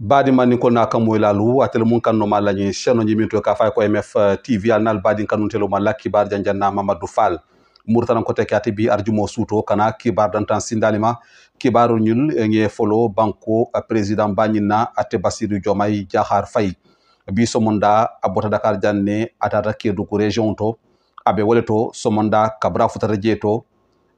badin man ko na kamo lalu atel mun kan no malani cheno nyimi to ka fay ko mf eh, tv al nal badin kanun telo malaki bar janjanna mamadou fall murtanan ko teke ati bi arjumo suto kana kibar dantan sindalima kibaru ñul eh, nge folo banko eh, president bagnina ate basiru jomay jahar fay bi somonda abota dakar janne atata kedu ko region to abe to somonda kabra futata jeto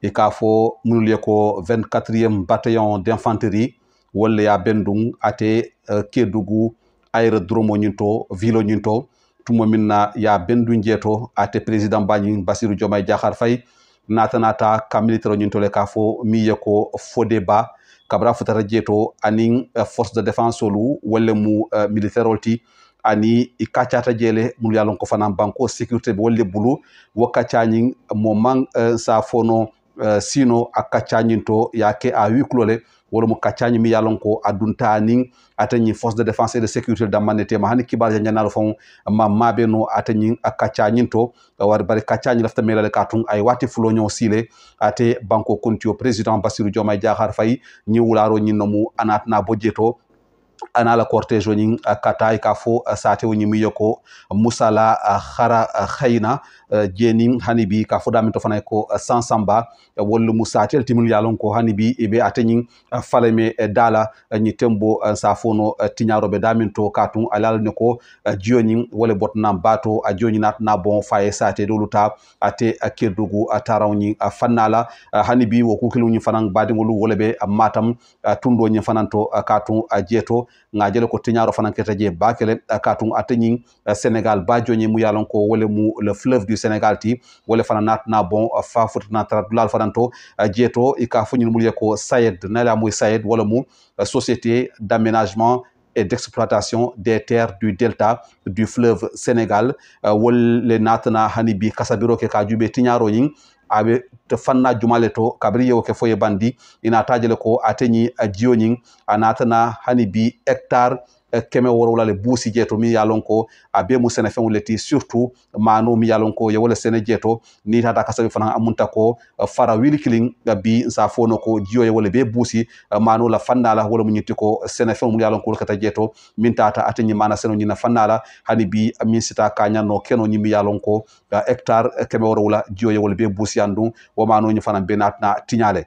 e kafo fo munul ko 24e bataillon d'infanterie walla ya bendung ate eh, kedugu aérodrome oñin to ville oñin to minna ya bendu jeeto ate président mbañin basiru jomay diakhar fay natanata ka militaire oñin tole ka fo miye ko fode ba kabra futata jeto anin eh, force de défense olu walla mu eh, militaire ol ti ani i kaccata jeele mulu yalon ko fanan banko sécurité ɓe walle bulu wo kaccañin mo man sa fono sino a to yake a huis clos wolemo kaccañi mi yalon ko addunta nin atañi force de défense et de sécurité dammannetema hani ya janano fon ma mabe no atañi kaccañin to war bari kaccañi lafta mel ka tun ay wati fuloño sile ate banko konti o président basirou diomaye diahar fayi ñiwularo anat na bo jeto ana la cortège ñi kata ka fo sate woni mi yoko musala khara khayna jeni hanibi ka fo dami to fanay ko sansamba wollu musatel timul yalon ko hanibi ibe atani faleme dala ñi tembo safono tiñarobe damin to katun alal ne ko joni wala botnam bato a joni nat na bon faye sate doluta ate akedugu atarawni fannala hanibi wo kukilu ñi fanan badingolu wala be matam tundo ñi fananto katun jeto ngajelo ko tiñaro fanan keta je bakele katum senegal sénégal bajoñe mu yalon ko wole mu le fleuve du sénégal ti wole fana na bon fa futana tratulal fanan to jeeto i ka foñin mul ko sayed nala muy sayed wala mu société d'aménagement et d'exploitation des terres du delta du fleuve sénégal wolle natana hanibi kasabiro ke ka djube tiñaroñin Abe aɓe fanna jumale to kabri yewo ke foye bandi ina tajele ko ateni a jioning a natana hani bi hectare kɛmɛ wɔrɔw la le buusi jɛto min y'a lɔn ko a bɛ mu sɛnɛfɛnw le ti surtout maano min y'a lɔn ko ye wala sɛnɛ jɛto ni tata ka sɛbɛn fana amunta ko eh, fara wili kilin eh, bi nsa fo no ko jiyo ye wala be buusi eh, maano la fanna la wala mu nyiti ko sɛnɛfɛnw mu y'a lɔn ko kata jɛto min tata ate mana sɛnɛ nyina fanna la hani bi min sita kanya no keno nyi mi y'a lɔn ko hectare kɛmɛ wɔrɔw la jiyo ye wala be buusi andun wo maano nyi fana be natna tinyale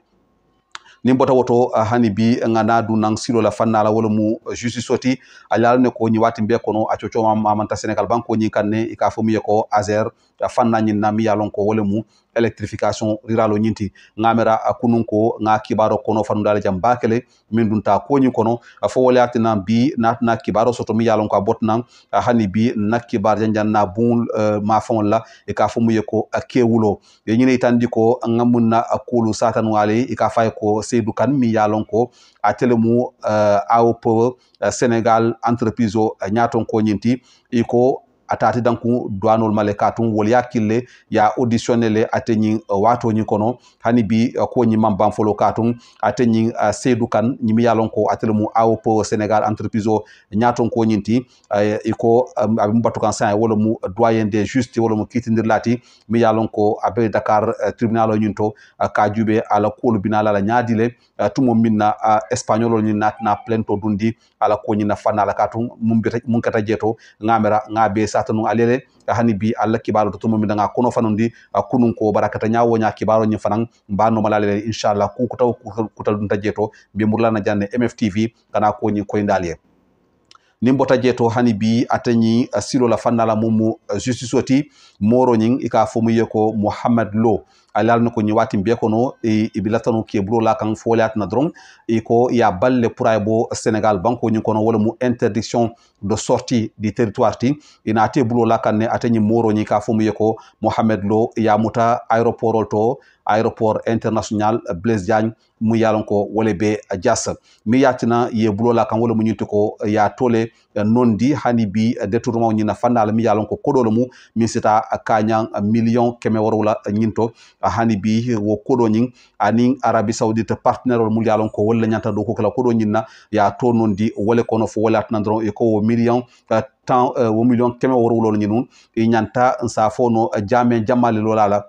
ni bota woto ah, hani bi ngana du nang silo la fanna la wala mu eh, justice soti alal ne ko nyiwati be kono a coco mamanta senegal banko nyi kanne ika fomi ko azer fanna nyi na mi yalon ko wala mu electrification ruralo nyinti ngamera ah, kunun ko nga kibaro kono fanu dal jam bakele min dun ta ko nyi kono ah, fo wala atina bi nat na kibaro soto mi yalon ko botna hani bi na kibar janjan na bun eh, ma fon la ika fomi ko akewulo ye nyine tandi ko ngamunna akulu satan wale ika fay ko seydou kan mi yalon ko a tele mu euh, awo power euh, sénégal entreprise o nyaton euh, ko ñinti iko atati danku duwanol male katun wol ya kille ya auditionné le ate ñin uh, waato kono hani bi uh, uh, ko ñi mam folo ate ñin kan ñi mi yalon ko atel mu AOP Sénégal entreprise o ñaton ko ñinti um, iko abe mu batukan sa wala mu doyen des justice wala mu kitindir lati mi yalon ko abe Dakar tribunal o ka jube ala kolu binala la ñaadile tumo minna espagnol o ñi natna plainte dundi ala ko ñi na fanala katun mum bi rek mun kata jeto ngamera ngabe sa kata nu alele hani bi allah kibaro to tumo mi kono fanondi kunun ko barakata ñawo ña kibaro ñi fanan mbanno malalele inchallah kukuta kutal ɗum tajeto mbimurlana janne mftv kana koñi ni nimbota jeto hani bi atañi silo la fannala mumu justice oti moro ñing ika yeko muhammad lo alal no ko ñiwatim be kono ibilatano e, e kebro la kan folatna dron e ko ya balle pour bo sénégal banko ñi kono wala mu interdiction de sortie du territoire ti ina ate bulo la kan ne ate moro ñi ka fomu yeko mohamed lo ya muta aéroport to aéroport international blaise diagne mu yalon ko wala be jas mi yatina ye bulo la kan wala mu ñinti ko ya tole Eh, nondi hani bi eh, détournement ñina fannala mi yalon ko koɗolo mum min sita eh, kañan million keme worowla ñinto hani bi wo koɗo ñin anin arabie saoudite partenaire ol mum yalon ko wolla ñanta do kokala kodo ñinna ya to nondi wole kono fo wala atanandoron e ko million tan wo million keme worowlol ñinum e ñanta sa fo no jamen jammale lolala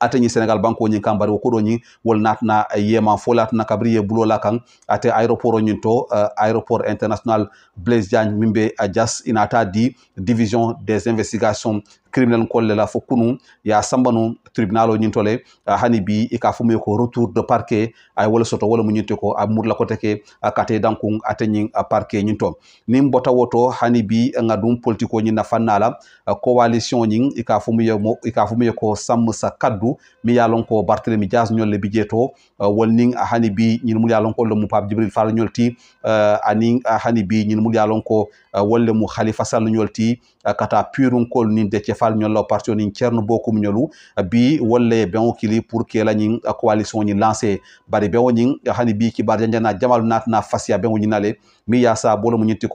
ate ñi sénégal banko ñin kambari bari wo kuɗo ñin wol natna eh, yema fo latna kabri ye bulo kan ate aéroport o ñin to uh, eh, aéroport international blaise diagne mimbe ɓe eh, jas inata di division des investigations criminel kolle la fo kunu ya sambanu tribunal o ñintole hani bi i ka fo ko retour de parquet ay wala soto wala mu ñinte ko a murla ko teke kate dankun ateñin parquet ñinto nin bota woto hani bi nga dum politiko ñin na fannala coalition ñin i ka fo mu i ka fo ko sam sa kaddu mi ya lon ko Barthélemy Dias ñolle bi jeto wal nin hani bi ñin mu ya lon ko le mu Pape jibril Fall ñolti anin hani bi ñin mu ya lon ko wolle mu Khalifa Sall ñolti kata purun kol nin de falñol la parti onin cierno bokum ñolu bi wolle bewo kili pour la ñi coalition ñi lancer bari bewo ñin hani bi kibar janjana jamal na fasiya bewo ñinale mi yasa bolo mu ñitti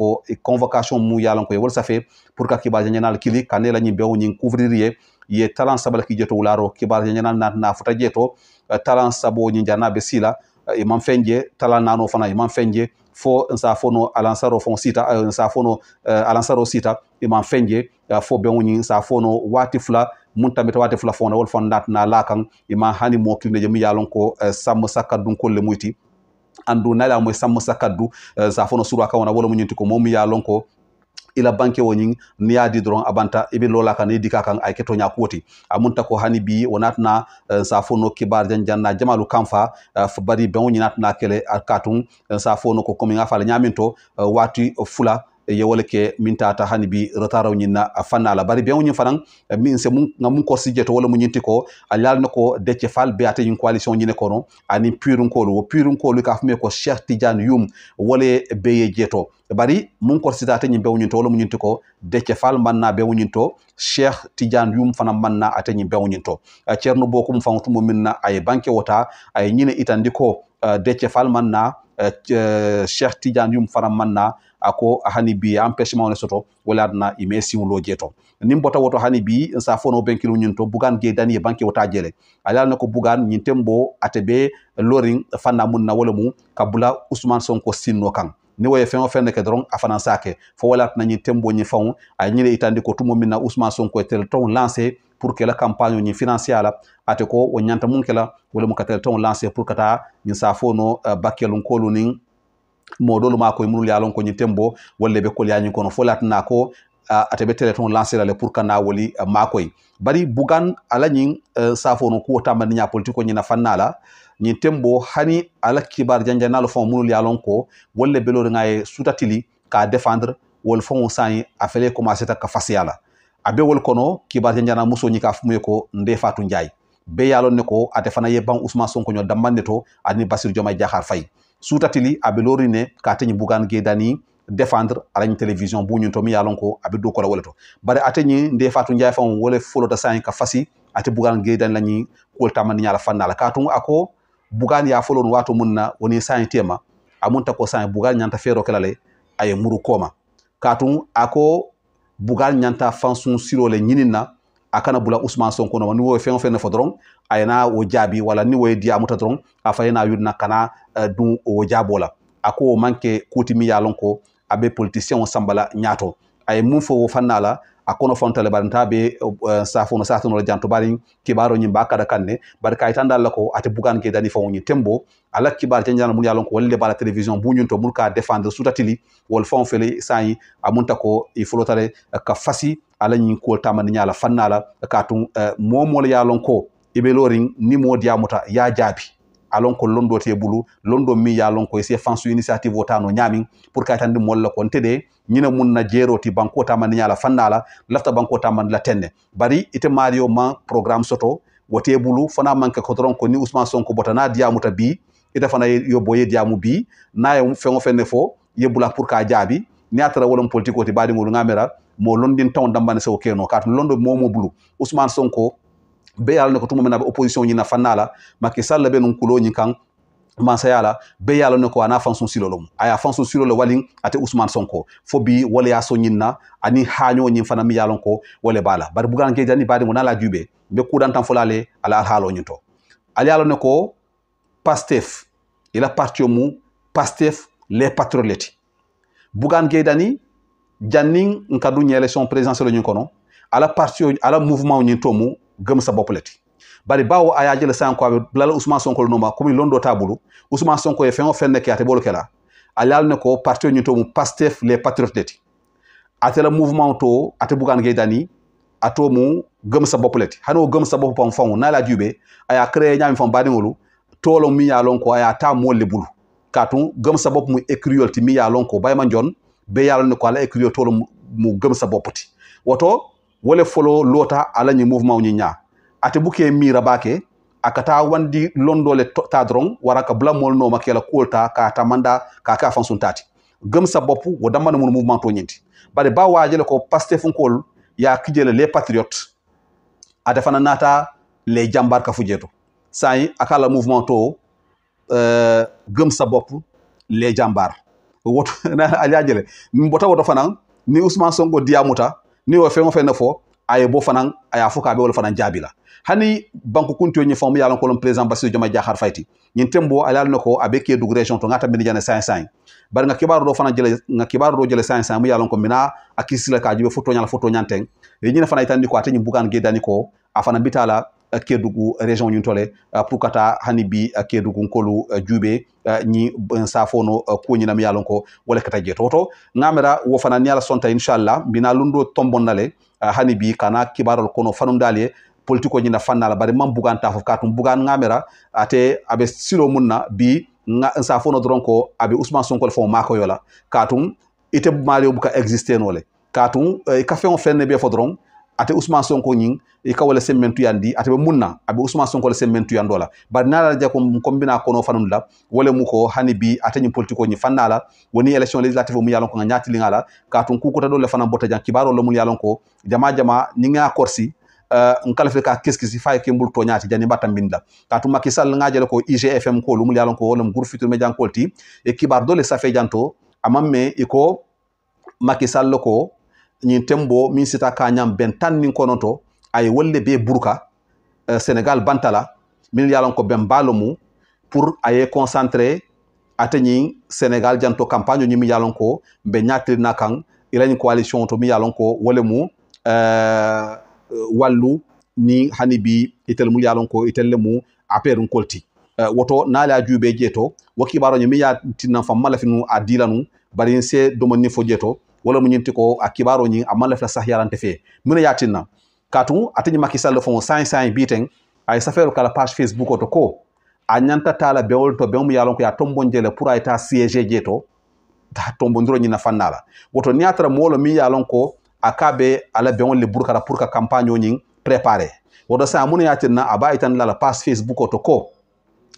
convocation mu yalan koye wol safe pour ka kibar janjanal kili la ñi bewo ñin couvrir ye ye talan sabala ki jeto wularo kibar janjanal na futa jeto talan sabo ñi jana be sila imam fenje talan nano fana imam fenje fo nsa fono alansaro fon sita nsa fono e, alansaro sita iman fenje fo beŋoñiŋ sa wati fula mun tambita waati fula fona wol fon natana la kaŋ ima hani mo kilineje mi yalon lon ko e, sam sakka kolle muyti andu nala moy sam sakka du e, sa fono sura kawana wala mu ñinti ko mi ya lonko ko ila banke wo ñing ni yaadi doron abanta ibi lola kan idi ka kan ay keto nya kuoti amunta ko hani bi wonatna euh, sa fono kibar jan janna jamalu kamfa uh, bari be woni natna kele arkatun euh, sa fono ko komi nga fala nyaminto uh, wati fula ye wole ke min tata hani bi retard o ñinna fannala bari bien ñin fanan eh, min se mun ga mun korsije wala mu ñinti ko a yalno ko decce fal beate ñin coalition ñine kono ani purunkolu wo purunkolu ka fo me ko cheikh tidiane yum wole beye jeto bari mun korsidate ñin bewñinto wala mu ñinti ko decce fal manna bewñinto cheikh tidiane yum fana manna ate ñin bewñinto ceerno eh, bokum fantumo minna aye banque wota aye ñine itandi ko eh, decce fal manna Eh, eh, cheikh tidiane yum fana manna ako hani bi empêchement ne soto waladna ime siwlo jeeto nim bota woto hani bi sa fono benkilu ñin to bugan ge dani banque wota jele alal nako bugan ñin tembo atebe loring fanna munna na wala mu kabula ousmane sonko sinno kan ni waye fen o fen ke dron afana sake fo walat na ñin tembo ñi faw ay ñine itandi ko tumo minna ousmane sonko tel ton lancer pour que la campagne ni financière la ate ko o ñanta mun kela wala mu katel ton lancer pour kata ñi safo no uh, bakkelun kolu nin modolu ma munul ya lon ko ni tembo ya ni ko no folat na ko uh, ate ɓe ton lancer ale pour kana woli uh, bari bugan ala ñin uh, safo no ko tambani ña politique ni na fannala ñin tembo hani ala kibar janjanalo fon ya yalon ko walla belori ŋa ye sutatili ka défendre wol fon sañi a fele commencer ta ka fasiyala abe wol kono kibar janjana muso ñi fumu ko nde fatu njay be yalon ne ko ate fana ye ban ousmane sonko ño dambande to ani basir joma jahar fay sutatili abe lori ne ka teñi bugan gedani défendre alañ télévision buñun to mi yalon ko abe do kola wala to bare ateñi nde fatu njay fam wala folota sain ka fasi ate bugan gedani lañi kol tamani ñala fannala katum ako bugan ya folon wato munna woni sain tema amunta ko sain bugan ñanta fero kelale aye muru koma katum ako bugal ɲanta fansun siro le ɲinin na a kana bula eh, usman son kɔnɔ n'i wo fɛn o fɛn fɔ dɔrɔn a yɛna o jaabi wala ni o di amuta muta dɔrɔn a fa yɛna kana dun o jaabo la a ko o man kɛ kuti min y'a lɔn ko a sambala politisiɛnw sanbala mun fo o fana akono fontale barantaɓe eh, safuno satunoro janto barin kibaro ñim ba kada kanne bari kay tandal lako ko ate bugan ke dani fawñin tembo ala kibar janjana mun yalon ko walle bala télévision buñun to mun ka défendre sutatili wol fon fele sayi amunta ko i folotare eh, ka fasi ala nyi kuwol tamani nyala fannala ka tun eh, momol yalon ko iɓe lorin nimodiyamuta ya jaabi alonko londo te bulu londo mi ya lon isi se fansu initiative wota no nyami pour ka tande molla kon tede ñina mun jero ti banko ta man nyala fannala lafta banko ta man la tenne bari ite mario ma programme soto wote bulu fana manke ko tron ko ni ousmane sonko botana diamuta bi ite fana yobbo ye diamu bi na yo fengo fenne fo yebula pour ka jaabi ni atara wolon politique oti baadi ngol ngamera mo londin taw dambane sewo keno katum londo momo bulu ousmane sonko be ne ko tumumena opposition ñina fannala Macky Sall be non kulo ñi kan mansayala be ne ko ana fansun silolom aya fansun silolo walin ate Ousmane Sonko fo bi wala ya so ñinna ani haño ñin fana mi yalon ko wala bala bar bugan ke jani badi ngona la jube be kudan tan fulale ala halo ñinto ali ne ko pastef ila partio mu pastef les patroleti bugan ke dani jannin nka du ñelection présidentielle ñin kono ala parti ala mouvement ñin tomu gëm sa bopp leti bari bawo aya jele sankoɓe lala ousmane sonkol noma komin londo tabulu ousmane sonko e fen o fenne ke ate ɓolo la a lalne ko parti o ñin tomu pastef les patriotes leti atela mouvement to ate bugan geydani atomu gëm sa bopp leti hani o gëm sa bopp pam faŋ nala juɓe aya créé ñaami fam baɗiŋolu tolo mi ya lon ko aya ta molle bulu katun gëm sa bopp mu écriol ti mi ya lon ko bayma jon be ne ko ala écriol tolo mu gëm sa bopp ti woto wole folo lota ala ñi mouvement ñi ña ate buke mira bake akata wandi londole ta drong wara ka bla mol no makela kolta ka tamanda ka ka fan suntati gem sa bop wo damana mun mouvement to ñinti bare ba wajele ko paste fun kol ya kijele les patriotes ate fana nata les jambar ka fujeto sayi akala mouvement to euh, gem sa bop les jambar woto na aljajele mbota woto fana ni Ousmane Sonko diamuta ni wa fengo fena fo aye bo ye bɔ fana a y'a fanan k'a jaabi la hani banku kunto ni ɲɛfɔ min ko lom président basiru jama jahar fayti ni tembo alal nako ko a bɛ k'e dugu région to ngata ka 500 bar san kibar do fanan jele nga kibar do jele 500 mu y'a ko mina akisila k'a jibe foto nyala foto nyanteng ni e fanay tan ni ko atani bugan ge dani ko afana bitala euh, kedugu région ñuntole euh, pour kata hanibi euh, kedugu kolu juube ñi safono kuñinam yalon ko wala kata jetoto ngamera wo fana ni ala sonta inshallah bina lundo tombonale hanibi kana kibarol kono fanundale politiko ñina fannala bari mam bugan tafo katum bugan ngamera ate abe silo munna bi nga safono doron ko abe ousmane sonko fo mako yola katum ite mario buka existenole katum uh, kafe on fenne be fodron ate usman sonko ñing i e ka wala semmentuyandi ate ɓe munna aɓe ousmane sonko wala semmentuyanɗo la bari nala ja ko kombina kono fanum la wala mu ko hani bi ateñi politique oñi fannala woni élection législative mu yalon ko ga ñatilingala ka tun kukuta do le fana bota jan kibaro lo mu yalon ko jama jama eh, nga korsi n kalafe ka keskisi fay ke mbul ñati jani mbatta la ka tun makki sall jale ko igfm ko mu yalon ko mu groupe futur media kolti e kibar do le safe janto amam me iko makki sall ko ñin tembo min sita ka ñam ben tan nin konoto ay wolle be burka uh, sénégal bantala min yalan ko ben mbalo lomu pour aye concentré ate ñin sénégal janto campagne ñi mi yalan ko be ñatri na kan ilañ coalition to mi yalan ko wole mu uh, wallu ni hani bi itel mu yalan ko itelle mu affaire un kolti uh, woto naala juube jeeto wo kibaroño mi yatinnan fam mala finu a dilanu bari se domonni fo to wala mu ñinti ko a kibaro ñin amma lafla sah yarante fe mino yatinna katum atiñi makki sall fon sain biten ay safero kala page facebook o to ko a ñanta tala bewol to bewmu yalon ko ya tombon jele pour ay ta siége je to ta tombondiro ñina fannala woto ni atara moolo min yalon ko a ka be ala le burkara pour ka campagne o ñin préparé woto sa mino yatinna a ba itan lala page facebook o to ko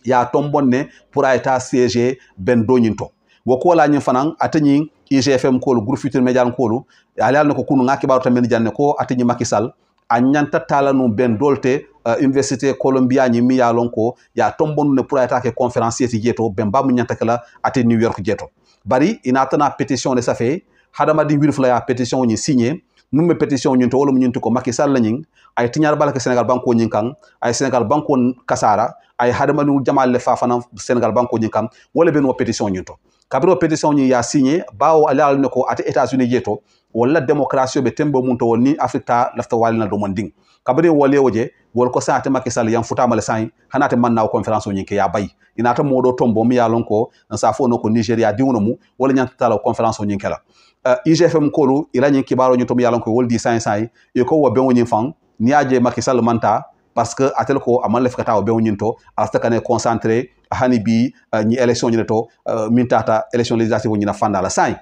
ya tombon ne pour ay ta siége ben doñin to wo kola nyin fanan atanyi IGFM kolu groupe futur media kolu alal ko kunu ngaki baro tamen janne ko atanyi makisal anyanta tala nu ben dolte uh, université colombia nyi mi yalon ko ya tombonu ne pour attaquer conférencier ti jeto ben bamu nyanta kala ate new york jeto bari ina tana pétition de safé hadama di wir fula ya pétition nyi signer numme pétition ñun to wolum ñun to ko Macky Sall lañing ay tiñar balaka Sénégal banko ñing kan ay Sénégal banko kasara ay hadama nu jamal le fafana Sénégal banko ñing kan wala ben wo pétition ñun to kabiro pétition ñi ya signé bawo alal ne ko ate états-unis yeto wala démocratie be tembo mun to ni afrika lafta walina do mon ding kabire wole woje wol ko saate Macky Sall yam futa mala sai hanate man naw conference ñi ke ya bay ina ta modo tombo mi yalon ko sa fo no ko nigeria diwno mu wala ñanta tala conference euh, ñi ke la uh, igfm kolu ila ñi kibaro ñi tom yalon ko wol di 500 e ko wo be woni fan ni aje Sall manta parce que atel ko aman le kata o be to asta kané concentré hani bi ni euh, élection ni to euh, min tata législative legislative na fanda la sai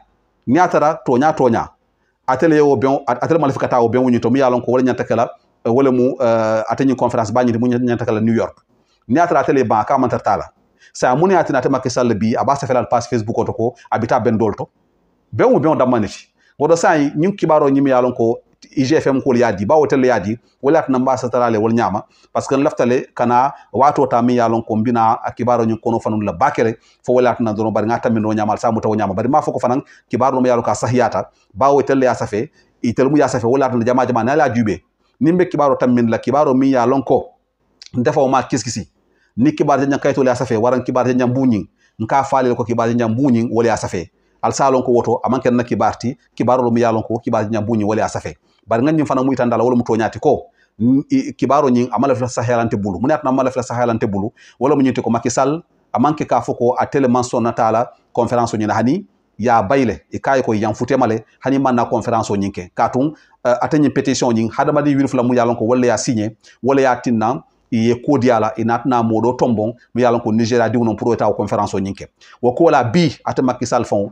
atara to nya to nya atel yo be atel mal lef o be nyin to mi yalon ko wala nya takala euh, wala mu atani conférence ba mu nya takala new york atara atel ba ka man la sa ni atina tama sal bi sa felal pass facebook to ko abita ben dolto be mu be on ci wodo sai ñu kibaro mi yalon ko igfm kol yadi bawo telle yadi wala tan mba satalale wol nyama parce que laftale kana wato ta mi yalon ko mbina akibaro nyu kono fanun la bakele fo wala tan do bar ngata min do nyamal sa mutaw nyama bari ma foko fanan kibaro mi yalo ka sahiyata bawo telle ya safe itel mu ya safe wala tan jama jama na la jube nimbe kibaro tan la kibaro mi yalon ko ndefa ma kiskisi ni kibar nyaka kayto la safe waran kibar nyam bunyi nka falel ko kibar nyam bunyi wala ya safe al salon ko woto amanken na kibarti kibaro mi yalon ko kibar nyam bunyi wala ya safe bari ganñin fana muytan dala wala mu toñati ko kibaro ñin amala lafita sahayalante bulu mu neatana amala lafita sahayalante bulu wala mu ñinti ko Macky Sall a manke ka fo ko a tele sonnata natala conférence o ñina hani ya bayle i kaye koye yan futemale hani manna conférence o ñin ke katum uh, eh, ateñin pétition ñin hadamadi wirfula mu yalon ko walla ya signé walla ya tinna ye iye kodiyala inatina modo tombon mi yalon ko nigeria diwnon pour eta conférence o ñinke wo ko kola bi ate makisal fon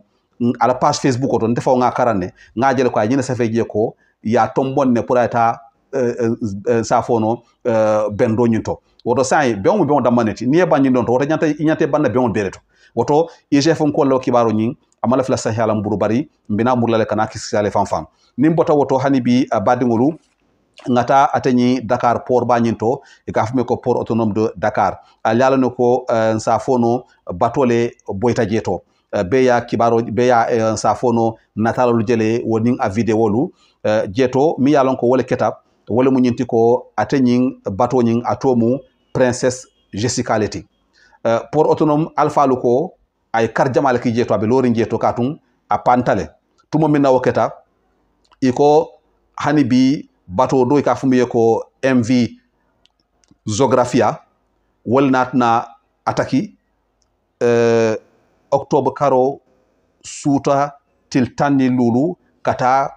ala page facebook o to nte faw nga karanne nga jele ko a ñina safe je ko ya tombon ne pour ta euh, euh, euh, safono bendo doñin to woto sayi bewmo bewon dammaneti ni e bañin ɗon to woto ñante banna bewon bere to woto igf on kollo kibaro ñin amala fila sahi alam buru bari mbina murlale kana kisale fanfan nin bota woto hanibi bi uh, badigolu ngata atani dakar port bañin to e ka fumi ko port autonome de dakar a lalano ko uh, safono batole boytaje to Eh, beya kibaro beya e eh, safono natalol jele wonin a vidéolu eh, jeto mi yalon ko wole ketab wole mu ñinti ko ateñin batoñin atomu princesse jessica leti port autonome alfalu ko ay kar jamale ki jeto aɓe lori jeto katun a pantale tumo min nawo keta iko hanibi bi bato do ka fumiye ko mv géographia wol natna ataki uh, octobre karo suuta til tanni lulu kata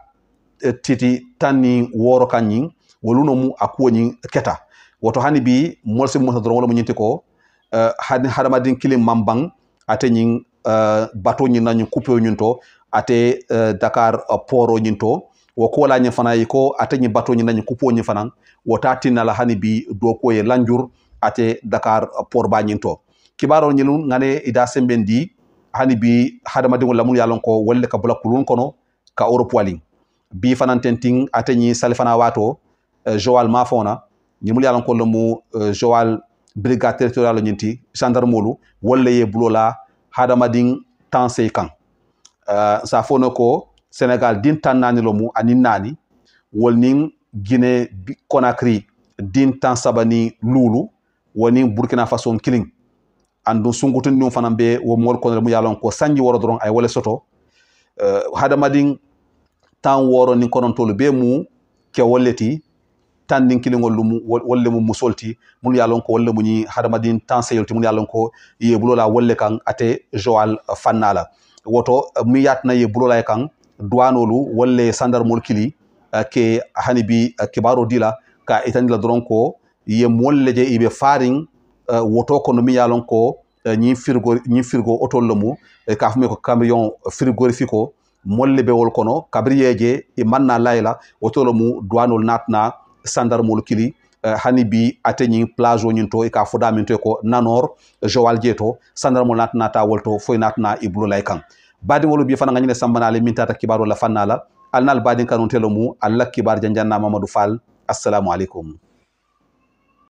eh, titi tanni woro kanyin woluno mu akuwoñin keta woto hani bi molsi mo doron wala mo nyinti ko uh, eh, hadamadin kilim mambang ate nyin uh, eh, bato nyin nanyu kupe nyin to ate uh, dakar uh, poro ñin to wo kola nyin fana ko ate nyin bato nyin nanyu kupo nyin fana wota tinala hani bi do ko ye lanjur ate dakar uh, por ba nyin to kibaro nyinun ngane ida sembendi hani bi hadamadenw la minnu y'a lɔn ko wale ka bula kulun kɔnɔ ka oropwali bi fana tentin ate ɲi sali fana b'a joal mafo na ɲi minnu y'a lɔn ko lomu joal brigade territorial ɲin ti gendarmolu wale ye bulo la hadamaden tan sei kan sa fo ne ko senegal din tan naani lomu ani naani wal nin guinée conakry din tan sabani ni luulu wo nin burkina faso kiliŋ andun sunkutundiw fana be wo moolu konore mu ye ko sanji woro doron ay ye wole soto eh, hadamadin tan woro nin konontolu be mu ke wolle ti tan nin kiliŋol lumu wolle mu musolti mun munu ye lon ko wolle mu hadamadin tan seyolti ti munu ye ko ye bulola wolle kan ate joal fanna la woto eh, miŋ yatna ye bulola kan kaŋ duwanolu wolle sandarmolu kili eh, ke hanibi bi kibaro dila ka itandi doron ko ye moolu leje ibe faariŋ Eh, woto kono mi yalon ko eh, ñin firgo ñin firgo otol lamu e eh, kafume ko camion frigorifique o molle bewol kono kabriyeje e manna layla otolo mu duwanol natna sandarmol kili hani bi ateñin plage o ñin e ka fodamin to ko nanor joal je to sandarmol natna tawol to foy natna e bulolay kan badimolu bi fana gañine sambanale min tata kibaro la fannala alnal badin kanon telo mu kibar janjanna mamadou fall assalamu aleykum